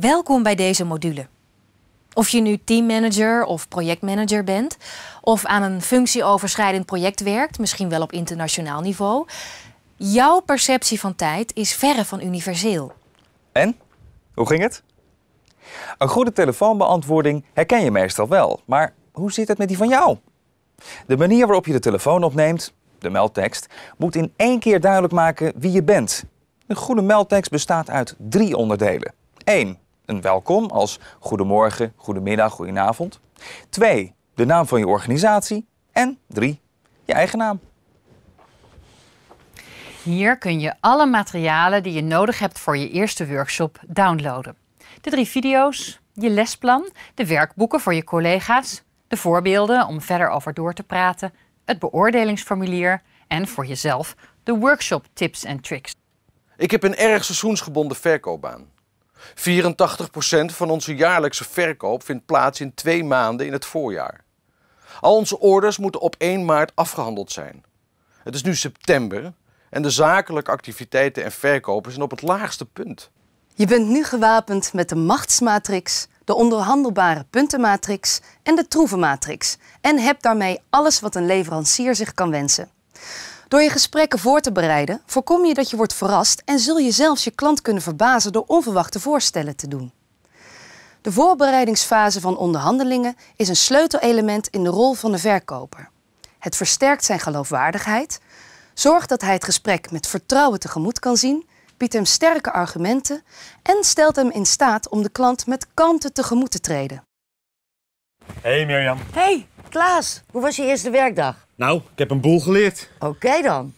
Welkom bij deze module. Of je nu teammanager of projectmanager bent, of aan een functieoverschrijdend project werkt, misschien wel op internationaal niveau, jouw perceptie van tijd is verre van universeel. En? Hoe ging het? Een goede telefoonbeantwoording herken je meestal wel, maar hoe zit het met die van jou? De manier waarop je de telefoon opneemt, de meldtekst, moet in één keer duidelijk maken wie je bent. Een goede meldtekst bestaat uit drie onderdelen. 1 een welkom als goedemorgen, goedemiddag, goedenavond. Twee, de naam van je organisatie. En drie, je eigen naam. Hier kun je alle materialen die je nodig hebt voor je eerste workshop downloaden. De drie video's, je lesplan, de werkboeken voor je collega's, de voorbeelden om verder over door te praten, het beoordelingsformulier en voor jezelf de workshop tips en tricks. Ik heb een erg seizoensgebonden verkoopbaan. 84% van onze jaarlijkse verkoop vindt plaats in twee maanden in het voorjaar. Al onze orders moeten op 1 maart afgehandeld zijn. Het is nu september en de zakelijke activiteiten en verkopen zijn op het laagste punt. Je bent nu gewapend met de machtsmatrix, de onderhandelbare puntenmatrix en de troevenmatrix en hebt daarmee alles wat een leverancier zich kan wensen. Door je gesprekken voor te bereiden, voorkom je dat je wordt verrast en zul je zelfs je klant kunnen verbazen door onverwachte voorstellen te doen. De voorbereidingsfase van onderhandelingen is een sleutelelement in de rol van de verkoper. Het versterkt zijn geloofwaardigheid, zorgt dat hij het gesprek met vertrouwen tegemoet kan zien, biedt hem sterke argumenten en stelt hem in staat om de klant met kalmte tegemoet te treden. Hey Mirjam. Hey. Klaas, hoe was je eerste werkdag? Nou, ik heb een boel geleerd. Oké dan.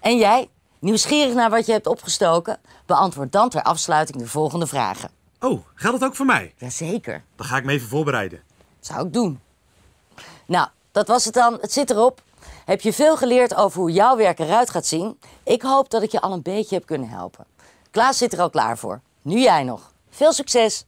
En jij, nieuwsgierig naar wat je hebt opgestoken, beantwoord dan ter afsluiting de volgende vragen. Oh, geldt dat ook voor mij? Jazeker. Dan ga ik me even voorbereiden. Zou ik doen. Nou, dat was het dan. Het zit erop. Heb je veel geleerd over hoe jouw werk eruit gaat zien? Ik hoop dat ik je al een beetje heb kunnen helpen. Klaas zit er al klaar voor. Nu jij nog. Veel succes!